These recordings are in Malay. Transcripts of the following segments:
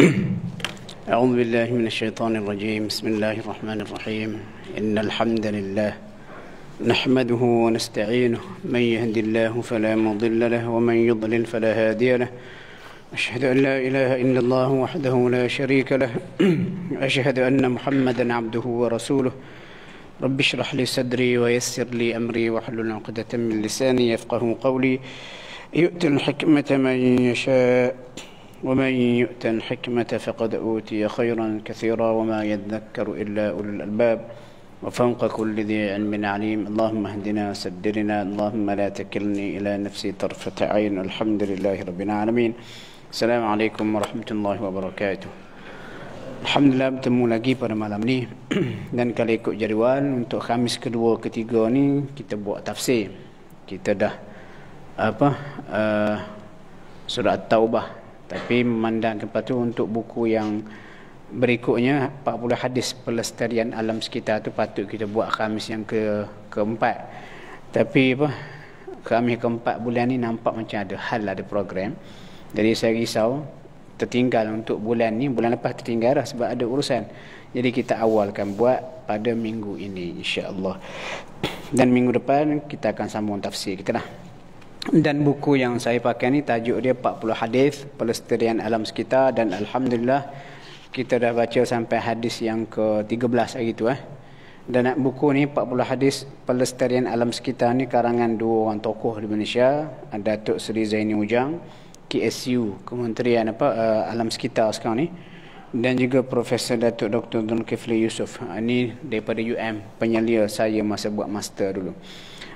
أعوذ بالله من الشيطان الرجيم بسم الله الرحمن الرحيم إن الحمد لله نحمده ونستعينه من يهد الله فلا مضل له ومن يضلل فلا هادي له أشهد أن لا إله إلا الله وحده لا شريك له أشهد أن محمدا عبده ورسوله رب اشرح لي صدري ويسر لي أمري واحلل عقدة من لساني يفقه قولي يؤتي الحكمة من يشاء ومن يؤت الحكمة فقد أوتي خيرا كثيرا وما يذكر إلا أولي الألباب وفوق كل ذي علم عليم اللهم اهدنا سدرنا اللهم لا تكلني إلى نفسي طرفة عين الحمد لله رب العالمين السلام عليكم ورحمة الله وبركاته لله bertemu lagi pada malam ni dan kali ikut jadual untuk Khamis kedua ketiga ni kita buat tafsir. Kita dah apa uh, surah taubah tapi memandang kepada tu untuk buku yang berikutnya 40 hadis pelestarian alam sekitar tu patut kita buat Khamis yang ke keempat tapi apa Khamis keempat bulan ni nampak macam ada hal ada program jadi saya risau tertinggal untuk bulan ni bulan lepas tertinggal lah sebab ada urusan jadi kita awalkan buat pada minggu ini insya Allah. dan minggu depan kita akan sambung tafsir kita lah dan buku yang saya pakai ni tajuk dia 40 hadis pelestarian alam sekitar dan alhamdulillah kita dah baca sampai hadis yang ke-13 hari tu eh. Dan buku ni 40 hadis pelestarian alam sekitar ni karangan dua orang tokoh di Malaysia, Datuk Seri Zaini Ujang, KSU, Kementerian apa uh, alam sekitar sekarang ni dan juga Profesor Datuk Dr. Dun Kifli Yusof. Ini ah, daripada UM, penyelia saya masa buat master dulu.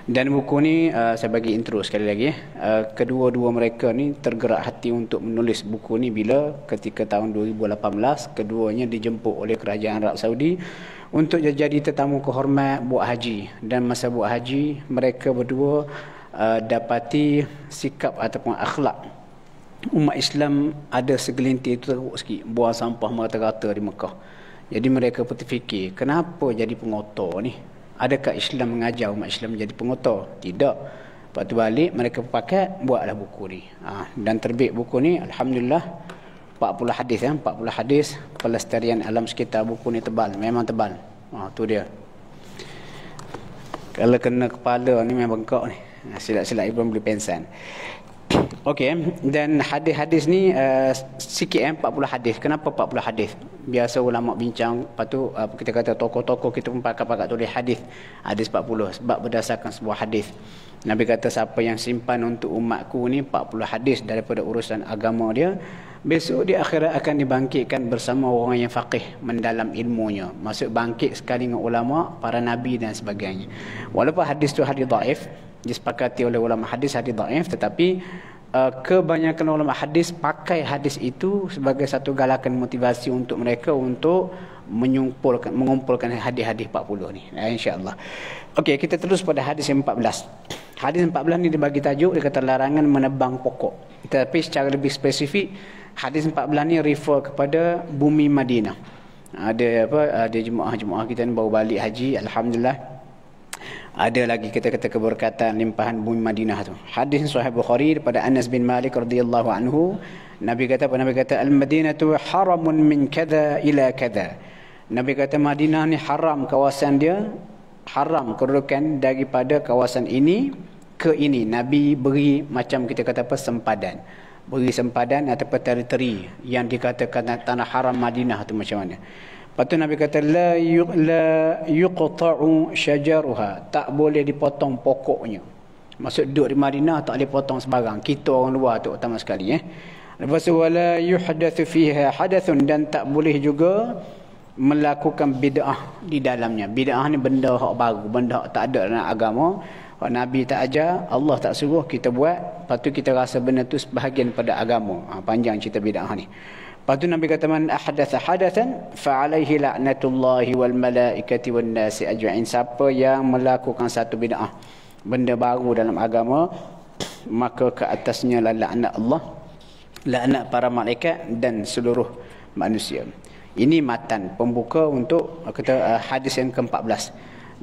Dan buku ni uh, saya bagi intro sekali lagi. Eh. Uh, kedua-dua mereka ni tergerak hati untuk menulis buku ni bila ketika tahun 2018 keduanya dijemput oleh kerajaan Arab Saudi untuk jadi tetamu kehormat buat haji. Dan masa buat haji mereka berdua uh, dapati sikap ataupun akhlak umat Islam ada segelintir itu teruk sikit buang sampah merata-rata di Mekah. Jadi mereka pun terfikir kenapa jadi pengotor ni Adakah Islam mengajar umat Islam menjadi pengotor? Tidak. Lepas tu balik, mereka pakai buatlah buku ni. Ha, dan terbit buku ni, Alhamdulillah, 40 hadis ya, eh, 40 hadis pelestarian alam sekitar buku ni tebal, memang tebal. Ha, tu dia. Kalau kena kepala ni memang bengkok ni. Ha, silap-silap ibu beli pensan. Okey, dan hadis-hadis ni uh, sikit eh, 40 hadis. Kenapa 40 hadis? Biasa ulama bincang, lepas tu uh, kita kata tokoh-tokoh kita pun pakai-pakai tulis hadis. Hadis 40 sebab berdasarkan sebuah hadis. Nabi kata siapa yang simpan untuk umatku ni 40 hadis daripada urusan agama dia, besok di akhirat akan dibangkitkan bersama orang yang faqih mendalam ilmunya. masuk bangkit sekali dengan ulama, para nabi dan sebagainya. Walaupun hadis tu hadis daif, disepakati oleh ulama hadis hadis daif tetapi uh, kebanyakan ulama hadis pakai hadis itu sebagai satu galakan motivasi untuk mereka untuk menyumpulkan mengumpulkan hadis-hadis 40 ni ya, insyaallah okey kita terus pada hadis yang 14 hadis 14 ni dibagi tajuk dia kata larangan menebang pokok tetapi secara lebih spesifik hadis 14 ni refer kepada bumi Madinah ada apa ada jemaah-jemaah kita ni baru balik haji alhamdulillah ada lagi kita kata keberkatan limpahan bumi Madinah tu. Hadis Sahih Bukhari daripada Anas bin Malik radhiyallahu anhu, Nabi kata apa? Nabi kata al-Madinatu haramun min kadha ila kadha. Nabi kata Madinah ni haram kawasan dia, haram kerudukan daripada kawasan ini ke ini. Nabi beri macam kita kata apa? sempadan. Beri sempadan atau teritori yang dikatakan tanah haram Madinah tu macam mana. Lepas tu Nabi kata la yuqta'u syajaruha tak boleh dipotong pokoknya. Maksud duduk di Madinah tak boleh potong sebarang. Kita orang luar tu utama sekali eh. Lepas tu wala yuhdathu fiha hadathun dan tak boleh juga melakukan bid'ah di dalamnya. Bid'ah ni benda hak baru, benda hak tak ada dalam agama. Hak Nabi tak ajar, Allah tak suruh kita buat. Lepas tu kita rasa benda tu sebahagian pada agama. Ha, panjang cerita bid'ah ni. Lepas tu Nabi kata man ahdatha hadathan fa alaihi laknatullahi wal malaikati wan nasi ajma'in. Siapa yang melakukan satu bid'ah, benda baru dalam agama, maka ke atasnya lah laknat Allah, laknat para malaikat dan seluruh manusia. Ini matan pembuka untuk kata uh, hadis yang ke-14.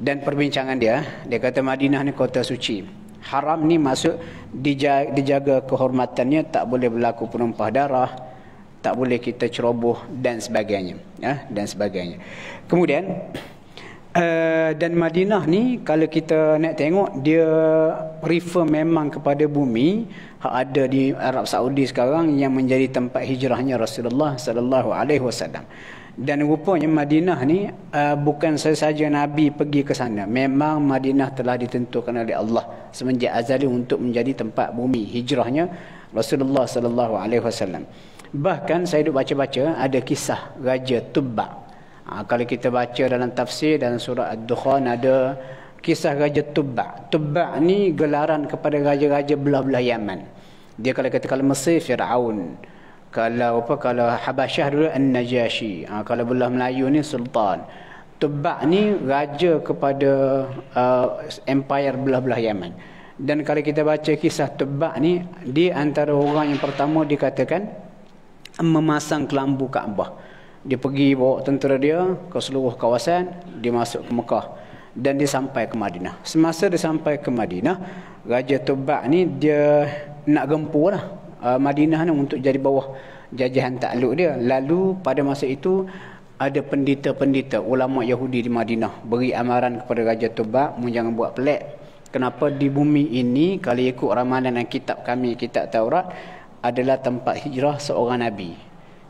Dan perbincangan dia, dia kata Madinah ni kota suci. Haram ni masuk dijaga, dijaga kehormatannya, tak boleh berlaku penumpah darah, tak boleh kita ceroboh dan sebagainya ya dan sebagainya kemudian Uh, dan Madinah ni kalau kita nak tengok dia refer memang kepada bumi ada di Arab Saudi sekarang yang menjadi tempat hijrahnya Rasulullah sallallahu alaihi wasallam. Dan rupanya Madinah ni uh, bukan sesaja Nabi pergi ke sana. Memang Madinah telah ditentukan oleh Allah semenjak azali untuk menjadi tempat bumi hijrahnya Rasulullah sallallahu alaihi wasallam. Bahkan saya duk baca-baca ada kisah Raja Tubak. Ha, kalau kita baca dalam tafsir dan surah Ad-Dukhan ada kisah Raja Tubak. Tubak ni gelaran kepada raja-raja belah-belah Yaman. Dia kalau kata kalau Mesir Firaun, kalau apa kalau Habasyah dulu An-Najashi. Ha, kalau belah Melayu ni Sultan. Tubak ni raja kepada uh, empire belah-belah Yaman. Dan kalau kita baca kisah Tubak ni, di antara orang yang pertama dikatakan memasang kelambu Kaabah. Dia pergi bawa tentera dia ke seluruh kawasan, dia masuk ke Mekah dan dia sampai ke Madinah. Semasa dia sampai ke Madinah, Raja Tubak ni dia nak gempur lah uh, Madinah ni untuk jadi bawah jajahan takluk dia. Lalu pada masa itu ada pendeta-pendeta ulama Yahudi di Madinah beri amaran kepada Raja Tubak, mu jangan buat pelik. Kenapa di bumi ini kalau ikut ramalan dan kitab kami, kitab Taurat, adalah tempat hijrah seorang Nabi.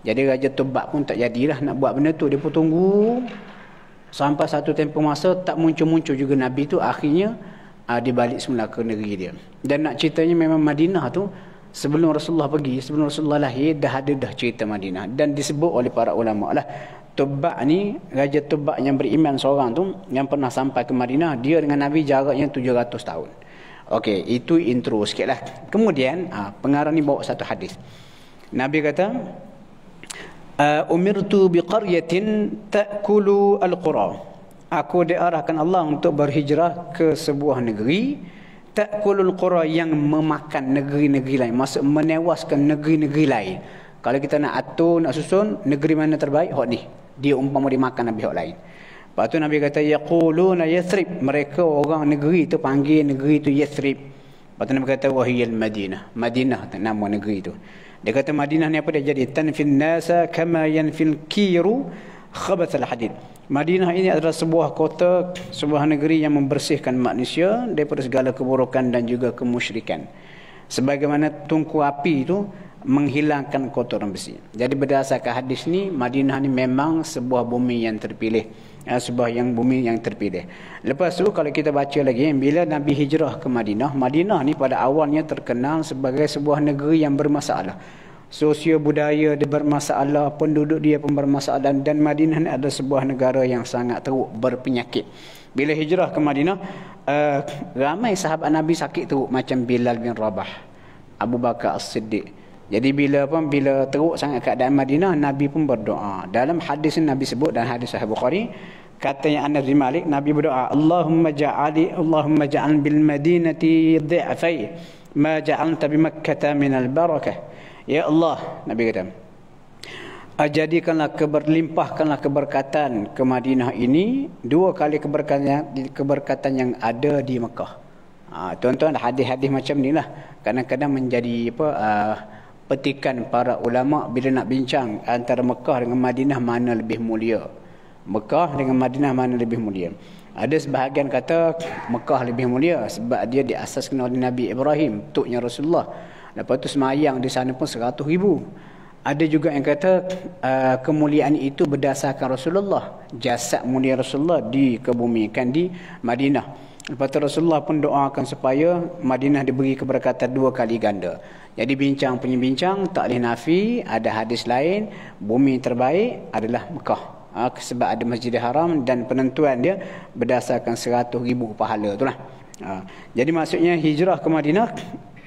Jadi Raja Tebak pun tak jadilah nak buat benda tu. Dia pun tunggu sampai satu tempoh masa tak muncul-muncul juga Nabi tu. Akhirnya aa, ah, dia balik semula ke negeri dia. Dan nak ceritanya memang Madinah tu sebelum Rasulullah pergi, sebelum Rasulullah lahir dah ada dah cerita Madinah. Dan disebut oleh para ulama lah. Tebak ni, Raja Tebak yang beriman seorang tu yang pernah sampai ke Madinah. Dia dengan Nabi jaraknya 700 tahun. Okey, itu intro sikitlah. Kemudian, ah ha, pengarang ni bawa satu hadis. Nabi kata, ah, "Umirtu biqaryatin ta'kulu al-qura." Aku diarahkan Allah untuk berhijrah ke sebuah negeri ta'kulu al-qura yang memakan negeri-negeri lain, maksud menewaskan negeri-negeri lain. Kalau kita nak atur, nak susun negeri mana terbaik, hok ni. Dia umpama dimakan Nabi hok lain. Lepas tu Nabi kata yaquluna Yathrib. Mereka orang negeri tu panggil negeri tu Yathrib. Lepas tu Nabi kata wahiyal Madinah. Madinah tu nama negeri tu. Dia kata Madinah ni apa dia jadi? Tanfin nasa kama yanfil kiru khabath al-hadid. Madinah ini adalah sebuah kota, sebuah negeri yang membersihkan manusia daripada segala keburukan dan juga kemusyrikan. Sebagaimana tungku api itu menghilangkan kotoran besi. Jadi berdasarkan hadis ni, Madinah ni memang sebuah bumi yang terpilih. Ah, sebuah yang bumi yang terpilih. Lepas tu kalau kita baca lagi bila Nabi hijrah ke Madinah, Madinah ni pada awalnya terkenal sebagai sebuah negeri yang bermasalah. Sosio budaya dia bermasalah, penduduk dia pun bermasalah dan, dan Madinah ni ada sebuah negara yang sangat teruk berpenyakit. Bila hijrah ke Madinah, uh, ramai sahabat Nabi sakit teruk macam Bilal bin Rabah, Abu Bakar As-Siddiq, jadi bila pun bila teruk sangat keadaan Madinah Nabi pun berdoa. Dalam hadis ini Nabi sebut dan hadis Sahih Bukhari katanya Anas bin Malik Nabi berdoa Allahumma ja'ali Allahumma ja'al bil Madinati dhi'fai ma ja'alta bi Makkah min al barakah. Ya Allah Nabi kata ajadikanlah keberlimpahkanlah keberkatan ke Madinah ini dua kali keberkatan keberkatan yang ada di Mekah. Ha, tuan-tuan hadis-hadis macam ni lah kadang-kadang menjadi apa uh, petikan para ulama bila nak bincang antara Mekah dengan Madinah mana lebih mulia. Mekah dengan Madinah mana lebih mulia. Ada sebahagian kata Mekah lebih mulia sebab dia diasaskan oleh Nabi Ibrahim, tuknya Rasulullah. Lepas tu semayang di sana pun seratus ribu. Ada juga yang kata uh, kemuliaan itu berdasarkan Rasulullah. Jasad mulia Rasulullah dikebumikan di Madinah. Lepas tu Rasulullah pun doakan supaya Madinah diberi keberkatan dua kali ganda. Jadi bincang punya bincang, tak boleh nafi, ada hadis lain, bumi terbaik adalah Mekah. Ha, sebab ada masjid haram dan penentuan dia berdasarkan 100 ribu pahala tu lah. Ha, jadi maksudnya hijrah ke Madinah,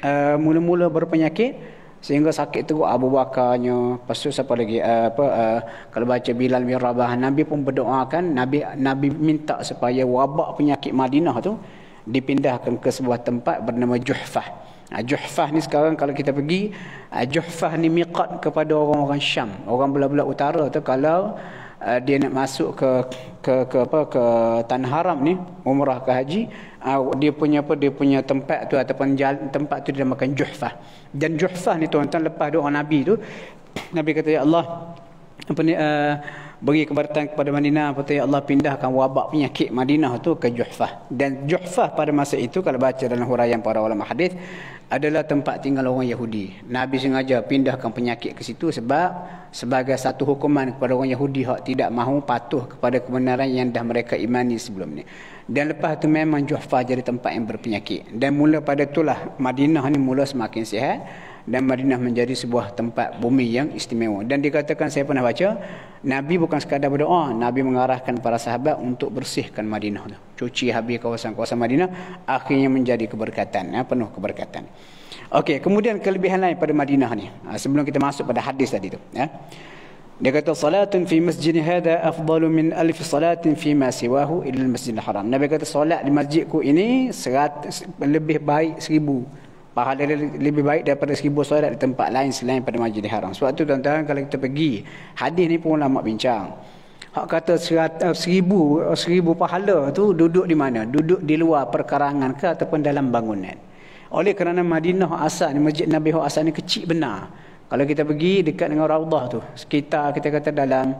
uh, mula-mula berpenyakit, sehingga sakit teruk Abu Bakarnya lepas tu siapa lagi uh, apa uh, kalau baca Bilal bin Rabah Nabi pun berdoakan Nabi Nabi minta supaya wabak penyakit Madinah tu dipindahkan ke sebuah tempat bernama Juhfah ah, Juhfah ni sekarang kalau kita pergi ah, Juhfah ni miqat kepada orang-orang Syam orang belah-belah utara tu kalau uh, dia nak masuk ke ke ke apa ke tanah haram ni umrah ke haji Ah, dia punya apa dia punya tempat tu ataupun jal, tempat tu makan Juhfah. Dan Juhfah ni tuan-tuan lepas doa Nabi tu Nabi kata ya Allah apa ni, uh, beri keberatan kepada Madinah apa ya Allah pindahkan wabak penyakit Madinah tu ke Juhfah. Dan Juhfah pada masa itu kalau baca dalam huraian para ulama hadis adalah tempat tinggal orang Yahudi. Nabi sengaja pindahkan penyakit ke situ sebab sebagai satu hukuman kepada orang Yahudi hak tidak mahu patuh kepada kebenaran yang dah mereka imani sebelum ni. Dan lepas tu memang Juhfa jadi tempat yang berpenyakit. Dan mula pada itulah Madinah ni mula semakin sihat. Dan Madinah menjadi sebuah tempat bumi yang istimewa. Dan dikatakan saya pernah baca. Nabi bukan sekadar berdoa. Nabi mengarahkan para sahabat untuk bersihkan Madinah tu. Cuci habis kawasan-kawasan Madinah. Akhirnya menjadi keberkatan. Ya, penuh keberkatan. Okey, kemudian kelebihan lain pada Madinah ni. Ha, sebelum kita masuk pada hadis tadi tu. Ya. Dia kata salatun fi masjid hada afdalu min alf salatin fi ma siwahu illa al-masjid haram Nabi kata solat di masjidku ini serat, lebih baik seribu. Pahala lebih baik daripada seribu solat di tempat lain selain pada masjid haram. Sebab tu tuan-tuan kalau kita pergi, hadis ni pun ulama bincang. Hak kata serat, eh, seribu, eh, seribu pahala tu duduk di mana? Duduk di luar perkarangan ke ataupun dalam bangunan. Oleh kerana Madinah asal ni, masjid Nabi Hu asal ni kecil benar. Kalau kita pergi dekat dengan raudah tu, sekitar kita kata dalam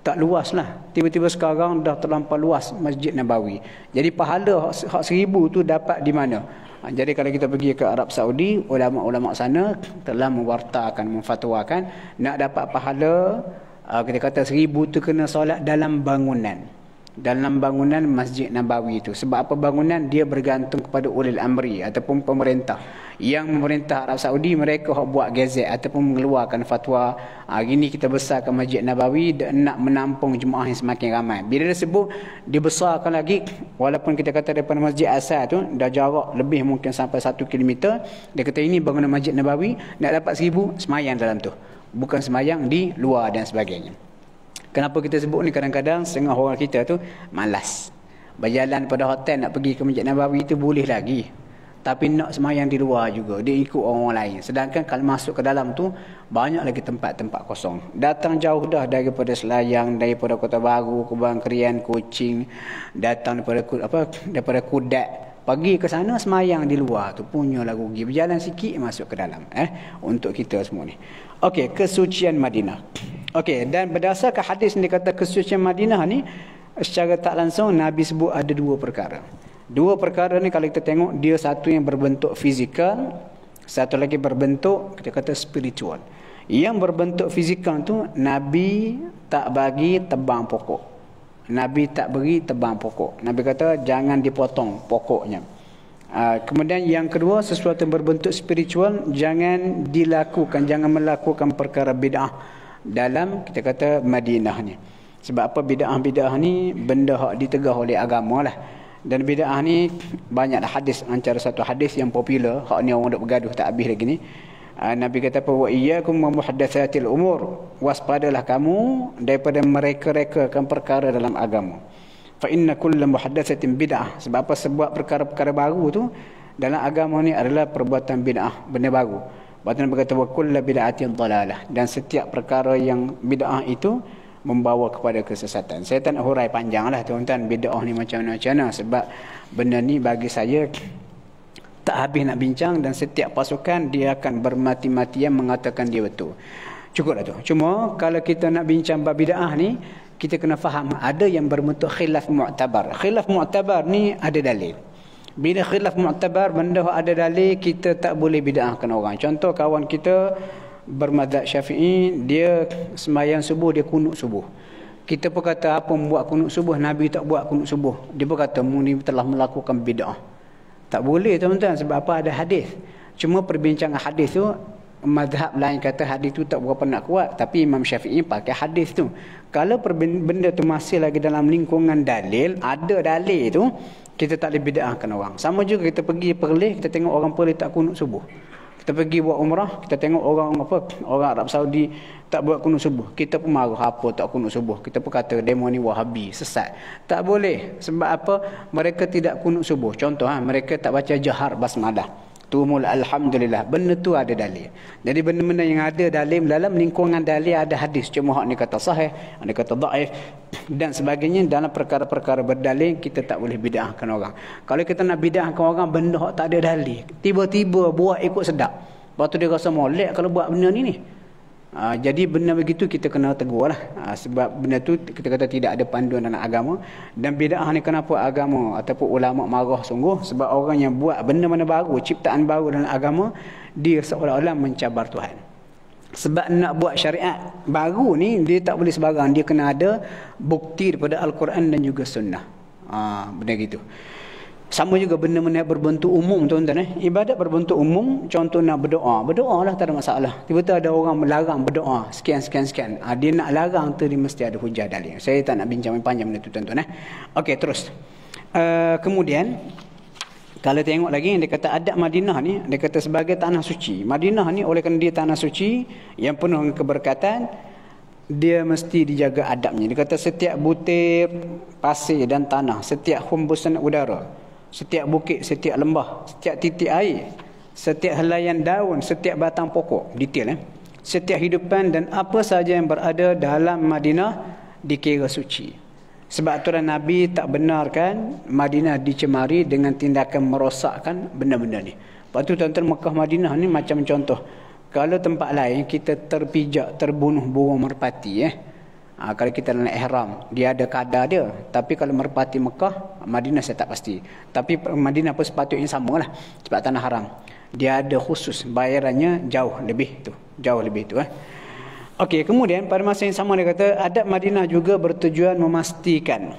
tak luas lah. Tiba-tiba sekarang dah terlampau luas Masjid Nabawi. Jadi pahala hak seribu tu dapat di mana? Ha, jadi kalau kita pergi ke Arab Saudi, ulama-ulama sana telah mewartakan, memfatwakan nak dapat pahala ha, kita kata seribu tu kena solat dalam bangunan dalam bangunan Masjid Nabawi itu. Sebab apa bangunan? Dia bergantung kepada ulil amri ataupun pemerintah. Yang pemerintah Arab Saudi mereka buat gazet ataupun mengeluarkan fatwa. Hari ah, ini kita besarkan Masjid Nabawi dan nak menampung jemaah yang semakin ramai. Bila dia sebut, dibesarkan lagi. Walaupun kita kata daripada Masjid Asal tu dah jarak lebih mungkin sampai 1 km. Dia kata ini bangunan Masjid Nabawi nak dapat 1000 semayang dalam tu. Bukan semayang di luar dan sebagainya. Kenapa kita sebut ni kadang-kadang setengah orang kita tu malas. Berjalan pada hotel nak pergi ke Masjid Nabawi tu boleh lagi. Tapi nak semayang di luar juga. Dia ikut orang-orang lain. Sedangkan kalau masuk ke dalam tu, banyak lagi tempat-tempat kosong. Datang jauh dah daripada Selayang, daripada Kota Baru, Kubang Kerian, Kuching. Datang daripada, apa, daripada Kudat. Pergi ke sana, semayang di luar tu. Punya lagu rugi. Berjalan sikit, masuk ke dalam. eh Untuk kita semua ni. Okey, kesucian Madinah. Okey, dan berdasarkan hadis ni kata kesucian Madinah ni secara tak langsung Nabi sebut ada dua perkara. Dua perkara ni kalau kita tengok dia satu yang berbentuk fizikal, satu lagi berbentuk kita kata spiritual. Yang berbentuk fizikal tu Nabi tak bagi tebang pokok. Nabi tak beri tebang pokok. Nabi kata jangan dipotong pokoknya. Ah, kemudian yang kedua sesuatu yang berbentuk spiritual jangan dilakukan jangan melakukan perkara bid'ah dalam kita kata Madinah ni. Sebab apa bidah-bidah ni benda hak ditegah oleh agama lah. Dan bidah ni banyak hadis antara satu hadis yang popular hak ni orang dok bergaduh tak habis lagi ni. Ah, Nabi kata apa wa iyyakum muhaddatsatil umur waspadalah kamu daripada mereka-rekakan perkara dalam agama. Fa inna kullu muhaddatsatin bid'ah sebab apa sebuah perkara-perkara baru tu dalam agama ni adalah perbuatan bid'ah benda baru. Bahkan Nabi kata, وَكُلَّ بِدَعَةٍ ضَلَالَةٍ Dan setiap perkara yang bid'ah itu membawa kepada kesesatan. Saya tak nak hurai panjang tuan-tuan. Bid'ah ni macam-macam lah. Sebab benda ni bagi saya tak habis nak bincang dan setiap pasukan dia akan bermati-matian mengatakan dia betul. Cukuplah tu. Cuma kalau kita nak bincang bab bid'ah ni, kita kena faham ada yang bermutu khilaf mu'tabar. Khilaf mu'tabar ni ada dalil. Bila khilaf mu'tabar benda ada dalil kita tak boleh bida'ahkan orang. Contoh kawan kita bermadzhab Syafi'i, dia semayan subuh dia kunut subuh. Kita pun kata apa membuat kunut subuh? Nabi tak buat kunut subuh. Dia pun kata mu ni telah melakukan bida'ah. Tak boleh tuan-tuan sebab apa ada hadis. Cuma perbincangan hadis tu madhab lain kata hadis tu tak berapa nak kuat tapi Imam Syafi'i pakai hadis tu. Kalau benda tu masih lagi dalam lingkungan dalil, ada dalil tu, kita tak boleh bida'ahkan orang. Sama juga kita pergi perlih, kita tengok orang perlih tak kunut subuh. Kita pergi buat umrah, kita tengok orang apa orang Arab Saudi tak buat kunut subuh. Kita pun marah, apa tak kunut subuh. Kita pun kata, demo ni wahabi, sesat. Tak boleh. Sebab apa? Mereka tidak kunut subuh. Contoh, ha, mereka tak baca jahar basmalah. Tumul Alhamdulillah Benda tu ada dalil Jadi benda-benda yang ada dalil Dalam lingkungan dalil ada hadis Cuma hak ni kata sahih Ada kata da'if Dan sebagainya Dalam perkara-perkara berdalil Kita tak boleh bida'ahkan orang Kalau kita nak bida'ahkan orang Benda hak tak ada dalil Tiba-tiba buat ikut sedap Lepas tu dia rasa molek Kalau buat benda ni ni Ha, jadi benda begitu kita kena tegur lah. Ha, sebab benda tu kita kata tidak ada panduan dalam agama. Dan beda ni kenapa agama ataupun ulama marah sungguh. Sebab orang yang buat benda mana baru, ciptaan baru dalam agama, dia seolah-olah mencabar Tuhan. Sebab nak buat syariat baru ni, dia tak boleh sebarang. Dia kena ada bukti daripada Al-Quran dan juga sunnah. Ha, benda gitu. Sama juga benda-benda berbentuk umum tuan-tuan eh. Ibadat berbentuk umum contoh nak berdoa. Berdoa lah tak ada masalah. Tiba-tiba ada orang melarang berdoa. Sekian, sekian, sekian. Ha, dia nak larang tu dia mesti ada hujah dalil. Saya tak nak bincang panjang benda tu tuan-tuan eh. Okey terus. Uh, kemudian kalau tengok lagi dia kata adat Madinah ni dia kata sebagai tanah suci. Madinah ni oleh kerana dia tanah suci yang penuh dengan keberkatan dia mesti dijaga adabnya. Dia kata setiap butir pasir dan tanah, setiap hembusan udara, setiap bukit, setiap lembah, setiap titik air, setiap helaian daun, setiap batang pokok, detail eh. Setiap hidupan dan apa sahaja yang berada dalam Madinah dikira suci. Sebab aturan Nabi tak benarkan Madinah dicemari dengan tindakan merosakkan benda-benda ni. Lepas tu tuan-tuan Mekah Madinah ni macam contoh. Kalau tempat lain kita terpijak, terbunuh burung merpati eh. Ya. Ha, kalau kita dalam ihram, dia ada kadar dia. Tapi kalau merpati Mekah, Madinah saya tak pasti. Tapi Madinah pun sepatutnya sama lah. Sebab tanah haram. Dia ada khusus bayarannya jauh lebih tu. Jauh lebih tu eh. Okey, kemudian pada masa yang sama dia kata, adab Madinah juga bertujuan memastikan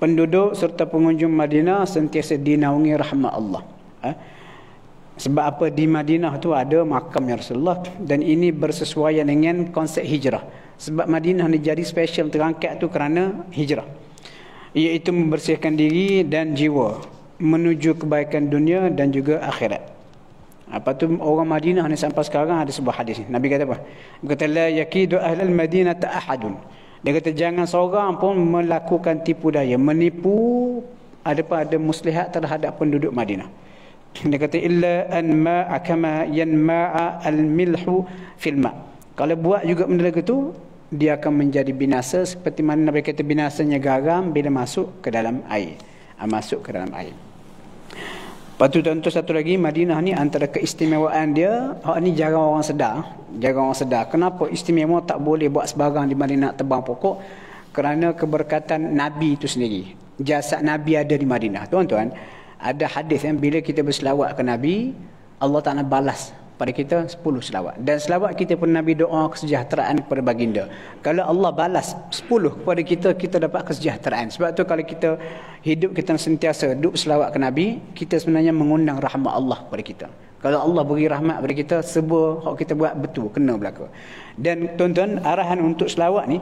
penduduk serta pengunjung Madinah sentiasa dinaungi rahmat Allah. Eh? Sebab apa di Madinah tu ada makamnya Rasulullah dan ini bersesuaian dengan konsep hijrah sebab Madinah ni jadi special terangkat tu kerana hijrah iaitu membersihkan diri dan jiwa menuju kebaikan dunia dan juga akhirat apa tu orang Madinah ni sampai sekarang ada sebuah hadis ni Nabi kata apa Dia kata la yakidu ahli madinah ta'ahadun dia kata jangan seorang pun melakukan tipu daya menipu ada apa ada muslihat terhadap penduduk Madinah dia kata illa an ma'akama kama yanma'a al-milhu fil ma' kalau buat juga benda itu dia akan menjadi binasa seperti mana Nabi kata binasanya garam bila masuk ke dalam air. Ah, masuk ke dalam air. Patut tu tentu satu lagi Madinah ni antara keistimewaan dia Hak ni jarang orang sedar Jarang orang sedar Kenapa istimewa tak boleh buat sebarang di Madinah tebang pokok Kerana keberkatan Nabi itu sendiri Jasad Nabi ada di Madinah Tuan-tuan Ada hadis yang bila kita berselawat ke Nabi Allah Taala balas pada kita 10 selawat. Dan selawat kita pun Nabi doa kesejahteraan kepada baginda. Kalau Allah balas 10 kepada kita, kita dapat kesejahteraan. Sebab tu kalau kita hidup kita sentiasa duduk selawat ke Nabi, kita sebenarnya mengundang rahmat Allah kepada kita. Kalau Allah beri rahmat kepada kita, sebuah hak kita buat betul, kena berlaku. Dan tuan-tuan, arahan untuk selawat ni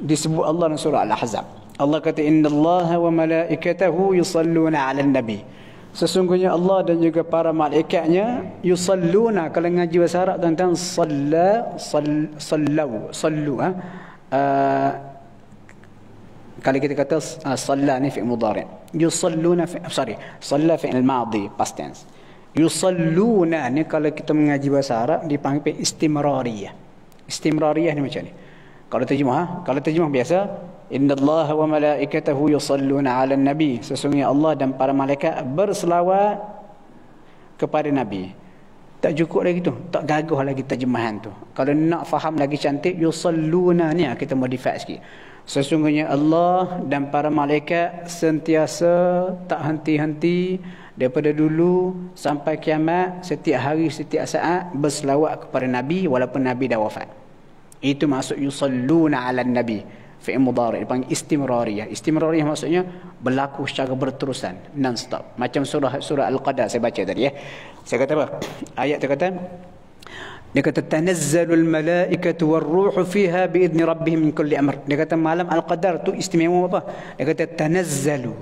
disebut Allah dalam surah Al-Ahzab. Allah kata, Inna Allah wa malaikatahu yusalluna ala nabi. Sesungguhnya Allah dan juga para malaikatnya yusalluna kalau ngaji bahasa Arab tuan-tuan salla sal, sallau sallu ha? Ah, kalau kita kata uh, salla ni fi'il mudhari yusalluna fi, sorry salla fi'il madhi past tense yusalluna ni kalau kita mengaji bahasa Arab dipanggil istimrariyah istimrariyah ni macam ni kalau terjemah ha? kalau terjemah biasa Innallaha wa malaikatahu yusalluna 'alan nabi. Sesungguhnya Allah dan para malaikat berselawat kepada nabi. Tak cukup lagi tu. Tak gagah lagi terjemahan tu. Kalau nak faham lagi cantik yusalluna ni ah, kita modify sikit. Sesungguhnya Allah dan para malaikat sentiasa tak henti-henti daripada dulu sampai kiamat setiap hari setiap saat berselawat kepada nabi walaupun nabi dah wafat. Itu maksud yusalluna 'alan nabi fi'il mudhari panggil istimrariyah istimrariyah maksudnya berlaku secara berterusan non stop macam surah surah al-qadar saya baca tadi ya saya kata apa ayat tu kata dia kata tanazzalul malaikatu war fiha bi idni rabbihim min kulli amr dia kata malam al-qadar tu istimewa apa dia kata tanazzalu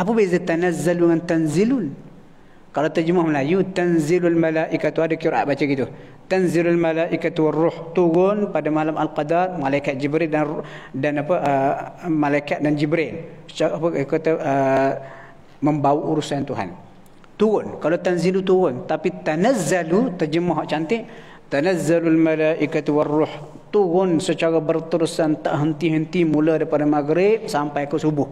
apa beza tanazzalu dengan tanzilul kalau terjemah Melayu tanzilul malaikatu ada kiraat baca gitu tanzilul malaikatu warruh turun pada malam al-qadar malaikat jibril dan dan apa uh, malaikat dan jibril apa eh, kata uh, membawa urusan Tuhan turun kalau tanzilu turun tapi tanazzalu terjemah cantik tanazzalul malaikatu warruh turun secara berterusan tak henti-henti mula daripada maghrib sampai ke subuh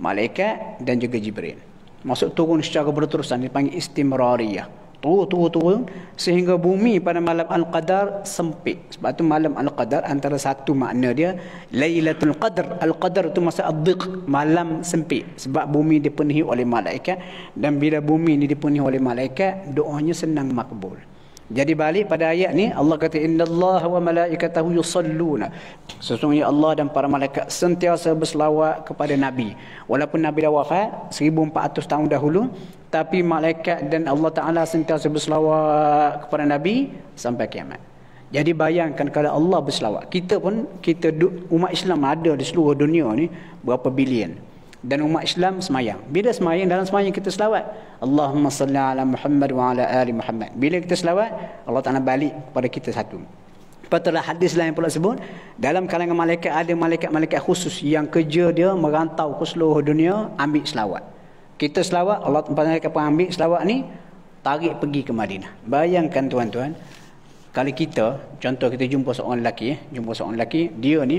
malaikat dan juga jibril maksud turun secara berterusan dipanggil istimrariyah turun turun turun sehingga bumi pada malam al-qadar sempit sebab tu malam al-qadar antara satu makna dia laylatul qadar al-qadar itu masa adiq malam sempit sebab bumi dipenuhi oleh malaikat dan bila bumi ini dipenuhi oleh malaikat doanya senang makbul jadi balik pada ayat ni Allah kata Inna Allah wa malaikatahu yusalluna. Sesungguhnya Allah dan para malaikat sentiasa berselawat kepada nabi. Walaupun nabi dah wafat 1400 tahun dahulu, tapi malaikat dan Allah Taala sentiasa berselawat kepada nabi sampai kiamat. Jadi bayangkan kalau Allah berselawat, kita pun kita umat Islam ada di seluruh dunia ni berapa bilion dan umat Islam semayang. Bila semayang dalam semayang kita selawat. Allahumma salli ala Muhammad wa ala ali Muhammad. Bila kita selawat, Allah Ta'ala balik kepada kita satu. Lepas itulah hadis lain pula sebut. Dalam kalangan malaikat ada malaikat-malaikat khusus yang kerja dia merantau ke seluruh dunia ambil selawat. Kita selawat, Allah Ta'ala malaikat pun ambil selawat ni tarik pergi ke Madinah. Bayangkan tuan-tuan. Kali kita, contoh kita jumpa seorang lelaki. Eh, jumpa seorang lelaki, dia ni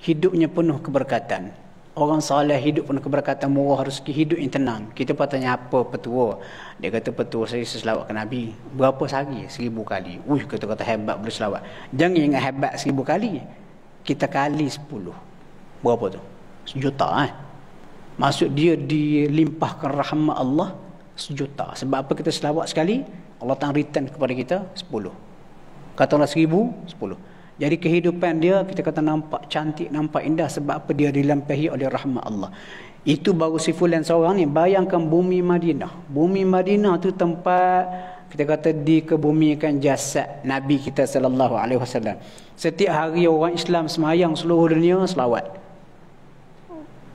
hidupnya penuh keberkatan. Orang soleh hidup penuh keberkatan murah rezeki hidup yang tenang. Kita pun tanya apa petua. Dia kata petua saya selawat ke Nabi. Berapa sehari? Seribu kali. Uish kata-kata hebat boleh selawat. Jangan ingat hebat seribu kali. Kita kali sepuluh. Berapa tu? Sejuta eh. Maksud dia dilimpahkan rahmat Allah sejuta. Sebab apa kita selawat sekali? Allah tak return kepada kita sepuluh. Katalah seribu, sepuluh. Jadi kehidupan dia kita kata nampak cantik, nampak indah sebab apa dia dilampahi oleh rahmat Allah. Itu baru sifulan seorang ni. Bayangkan bumi Madinah. Bumi Madinah tu tempat kita kata dikebumikan jasad Nabi kita sallallahu alaihi wasallam. Setiap hari orang Islam semayang seluruh dunia selawat.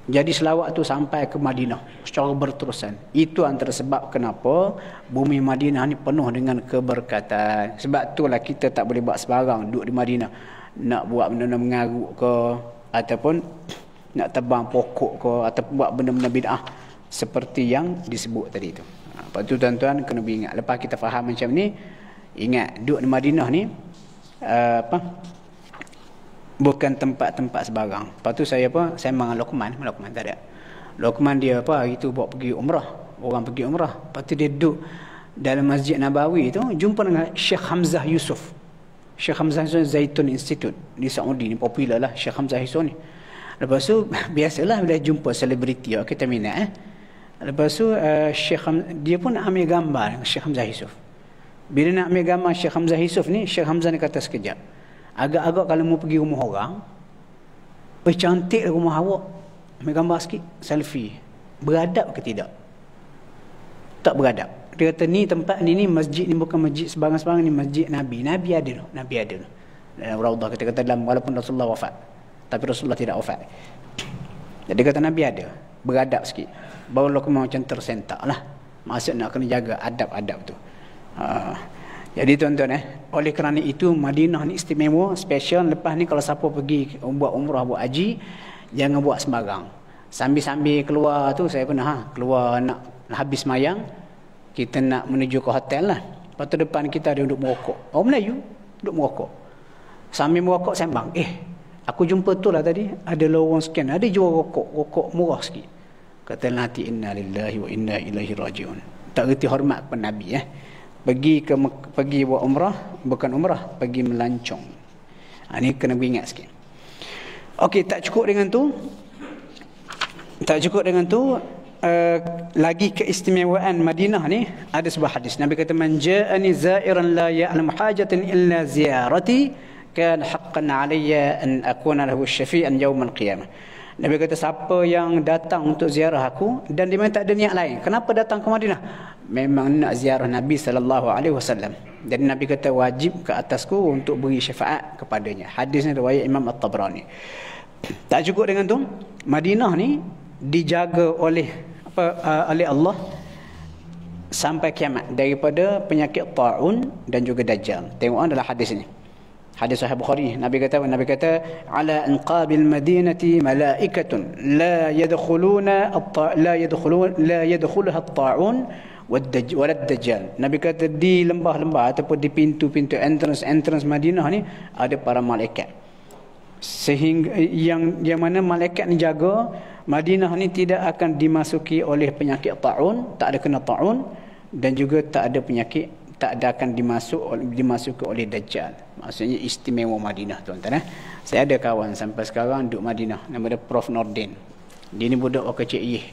Jadi selawat tu sampai ke Madinah secara berterusan. Itu antara sebab kenapa bumi Madinah ni penuh dengan keberkatan. Sebab tu lah kita tak boleh buat sebarang duduk di Madinah. Nak buat benda-benda mengaruk ke ataupun nak tebang pokok ke ataupun buat benda-benda bid'ah seperti yang disebut tadi tu. Ha, lepas tu tuan-tuan kena ingat. Lepas kita faham macam ni, ingat duduk di Madinah ni uh, apa? bukan tempat-tempat sebarang. Lepas tu saya apa? Saya mengalami Lokman, Lokman tak ada. Lokman dia apa? Hari tu bawa pergi umrah. Orang pergi umrah. Lepas tu dia duduk dalam Masjid Nabawi tu jumpa dengan Syekh Hamzah Yusuf. Syekh Hamzah Yusuf Zaitun Institute di Saudi ni popular lah Syekh Hamzah Yusuf ni. Lepas tu biasalah bila jumpa selebriti ya, kita minat eh. Lepas tu uh, eh, Syekh Hamzah, dia pun ambil gambar dengan Syekh Hamzah Yusuf. Bila nak ambil gambar Syekh Hamzah Yusuf ni, Syekh Hamzah ni kata sekejap. Agak-agak kalau mau pergi rumah orang, eh cantik lah rumah awak. Ambil gambar sikit, selfie. Beradab ke tidak? Tak beradab. Dia kata ni tempat ni ni masjid ni bukan masjid sebarang-sebarang ni masjid Nabi. Nabi ada tu, Nabi ada tu. Dalam raudhah kita kata dalam walaupun Rasulullah wafat. Tapi Rasulullah tidak wafat. Jadi kata Nabi ada. Beradab sikit. Barulah kau macam tersentak lah. Maksud nak kena jaga adab-adab tu. Haa. Uh. Jadi tuan-tuan eh, oleh kerana itu Madinah ni istimewa, special. Lepas ni kalau siapa pergi buat umrah, buat haji, jangan buat sembarang. Sambil-sambil keluar tu saya pernah ha, keluar nak habis mayang, kita nak menuju ke hotel lah. Lepas tu depan kita ada duduk merokok. Orang Melayu duduk merokok. Sambil merokok sembang. Eh, aku jumpa tu lah tadi. Ada lorong sekian. Ada jual rokok. Rokok murah sikit. Kata nanti inna lillahi wa inna ilaihi rajiun. Tak reti hormat kepada Nabi eh. Ya pergi ke pergi buat umrah bukan umrah pergi melancong ha, ini kena ingat sikit okey tak cukup dengan tu tak cukup dengan tu Uh, lagi keistimewaan Madinah ni ada sebuah hadis Nabi kata man ja'ani za'iran la ya'lam hajatan illa ziyarati kan haqqan 'alayya an akuna lahu syafi'an yawm al-qiyamah Nabi kata siapa yang datang untuk ziarah aku dan dia tak ada niat lain. Kenapa datang ke Madinah? Memang nak ziarah Nabi sallallahu alaihi wasallam. Dan Nabi kata wajib ke atasku untuk beri syafaat kepadanya. Hadisnya riwayat Imam At-Tabrani. Tak cukup dengan tu, Madinah ni dijaga oleh apa uh, oleh Allah sampai kiamat daripada penyakit taun dan juga dajjal. Tengok adalah ah, hadis ini. Hadis Sahih Bukhari Nabi kata Nabi kata ala anqabil Madinah, malaikat, la yadkhuluna la yadkhulun la yadkhulha at-ta'un wad dajjal Nabi kata di lembah-lembah ataupun di pintu-pintu entrance entrance Madinah ni ada para malaikat sehingga yang yang mana malaikat ni jaga Madinah ni tidak akan dimasuki oleh penyakit ta'un tak ada kena ta'un dan juga tak ada penyakit tak ada akan dimasuk dimasuki oleh dajjal maksudnya istimewa Madinah tuan-tuan eh. Saya ada kawan sampai sekarang duduk Madinah nama dia Prof Nordin. Dia ni budak orang kecil Yih.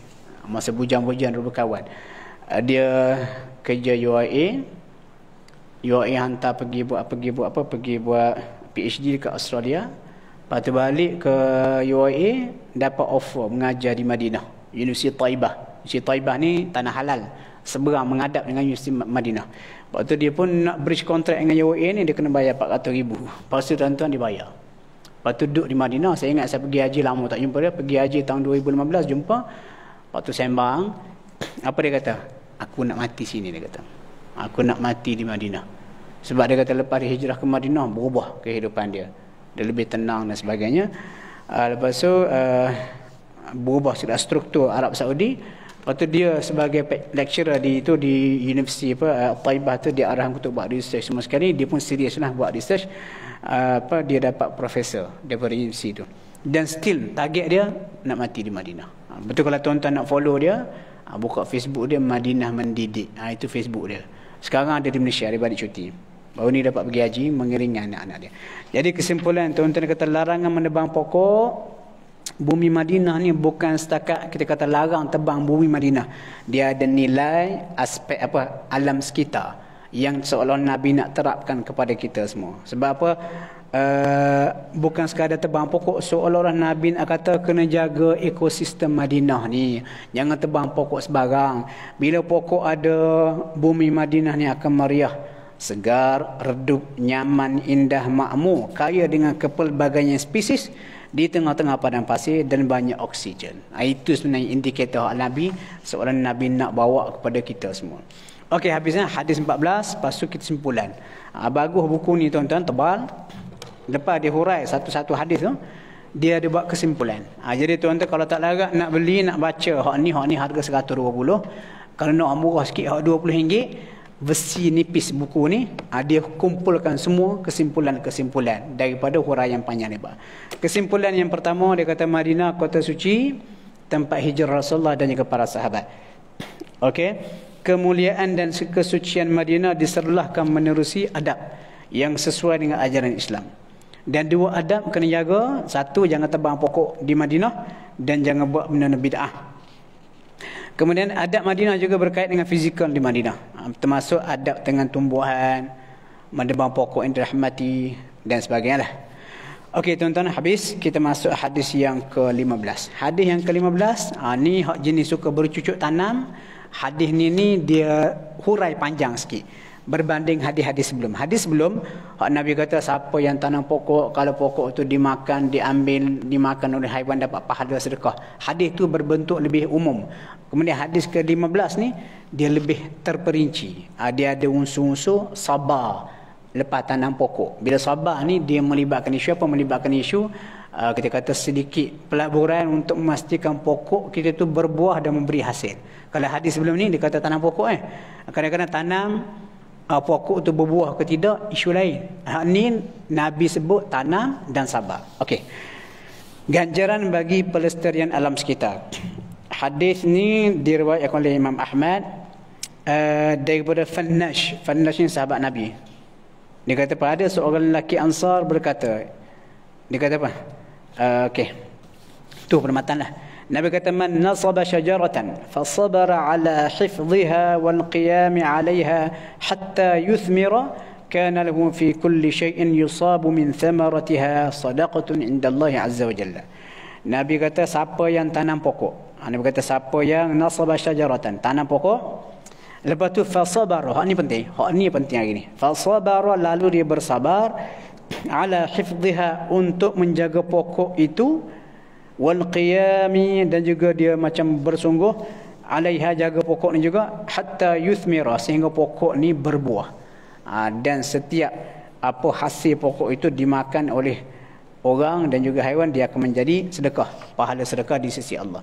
Masa bujang-bujang dulu kawan. Eh, dia kerja UIA. UIA hantar pergi buat apa pergi buat apa pergi buat PhD ke Australia. Lepas tu balik ke UIA dapat offer mengajar di Madinah, Universiti Taibah. Universiti Taibah ni tanah halal seberang menghadap dengan Universiti Madinah. Lepas tu dia pun nak bridge contract dengan UAE ni dia kena bayar 400 ribu. Lepas tu tuan-tuan dibayar. Lepas tu duduk di Madinah. Saya ingat saya pergi haji lama tak jumpa dia. Pergi haji tahun 2015 jumpa. Lepas tu sembang. Apa dia kata? Aku nak mati sini dia kata. Aku nak mati di Madinah. Sebab dia kata lepas dia hijrah ke Madinah berubah kehidupan dia. Dia lebih tenang dan sebagainya. Ah, lepas tu ah, berubah struktur Arab Saudi. Uh, Lepas tu dia sebagai lecturer di itu di universiti apa eh, Taibah tu dia arahan untuk buat research semua sekali dia pun serius lah buat research eh, apa dia dapat profesor dari universiti tu dan still target dia nak mati di Madinah. Ah, betul kalau tuan-tuan nak follow dia ah, buka Facebook dia Madinah mendidik. Ha, itu Facebook dia. Sekarang ada di Malaysia dia balik cuti. Baru ni dapat pergi haji mengiringkan anak-anak dia. Jadi kesimpulan tuan-tuan kata larangan menebang pokok Bumi Madinah ni bukan setakat kita kata larang tebang bumi Madinah. Dia ada nilai aspek apa alam sekitar yang seolah Nabi nak terapkan kepada kita semua. Sebab apa? Uh, bukan sekadar tebang pokok seolah-olah Nabi nak kata kena jaga ekosistem Madinah ni jangan tebang pokok sebarang bila pokok ada bumi Madinah ni akan meriah segar, redup, nyaman, indah, makmur kaya dengan kepelbagaian spesies di tengah-tengah padang pasir dan banyak oksigen. Ha, itu sebenarnya indikator Nabi, seorang Nabi nak bawa kepada kita semua. Okey, habisnya hadis 14, lepas tu kita simpulan. Ha, bagus buku ni tuan-tuan, tebal. Lepas dia hurai satu-satu hadis tu, dia ada buat kesimpulan. Ha, jadi tuan-tuan kalau tak larat nak beli, nak baca, hak ni, hak ni harga 120. Kalau nak murah sikit, hak RM20, versi nipis buku ni ah, dia kumpulkan semua kesimpulan-kesimpulan daripada huraian panjang lebar. Kesimpulan yang pertama dia kata Madinah kota suci tempat hijrah Rasulullah dan juga para sahabat. Okey. Kemuliaan dan kesucian Madinah diserlahkan menerusi adab yang sesuai dengan ajaran Islam. Dan dua adab kena jaga, satu jangan tebang pokok di Madinah dan jangan buat benda-benda bid'ah. Kemudian adab Madinah juga berkait dengan fizikal di Madinah. Ha, termasuk adab dengan tumbuhan, mendebam pokok yang dirahmati dan sebagainya lah. Okey tuan-tuan habis kita masuk hadis yang ke-15. Hadis yang ke-15 ha, ni jenis suka bercucuk tanam. Hadis ni ni dia hurai panjang sikit berbanding hadis-hadis sebelum. Hadis sebelum Nabi kata siapa yang tanam pokok kalau pokok itu dimakan, diambil, dimakan oleh haiwan dapat pahala sedekah. Hadis itu berbentuk lebih umum. Kemudian hadis ke-15 ni dia lebih terperinci. Ah, dia ada unsur-unsur sabar lepas tanam pokok. Bila sabar ni dia melibatkan isu apa? Melibatkan isu ah, kita kata sedikit pelaburan untuk memastikan pokok kita tu berbuah dan memberi hasil. Kalau hadis sebelum ni dia kata tanam pokok eh. Kadang-kadang tanam Apakah itu tu berbuah ke tidak isu lain hak ni nabi sebut tanam dan sabar okey ganjaran bagi pelestarian alam sekitar hadis ni diriwayatkan oleh Imam Ahmad uh, daripada Fannash Fannash ni sahabat Nabi dia kata pada seorang lelaki ansar berkata dia kata apa uh, okey tu permatanlah lah النبي كتمن نصب شجرة فصبر على حفظها والقيام عليها حتى يثمر كان له في كل شيء يصاب من ثمرتها صدقة عند الله عز وجل Nabi kata siapa yang tanam pokok Nabi kata siapa yang nasabah syajaratan tanam pokok lepas tu fasabar hak ni penting hak ni penting hari ni fasabar lalu dia bersabar ala hifdhiha untuk menjaga pokok itu wal qiyami dan juga dia macam bersungguh alaiha jaga pokok ni juga hatta yuthmira sehingga pokok ni berbuah ha, dan setiap apa hasil pokok itu dimakan oleh orang dan juga haiwan dia akan menjadi sedekah pahala sedekah di sisi Allah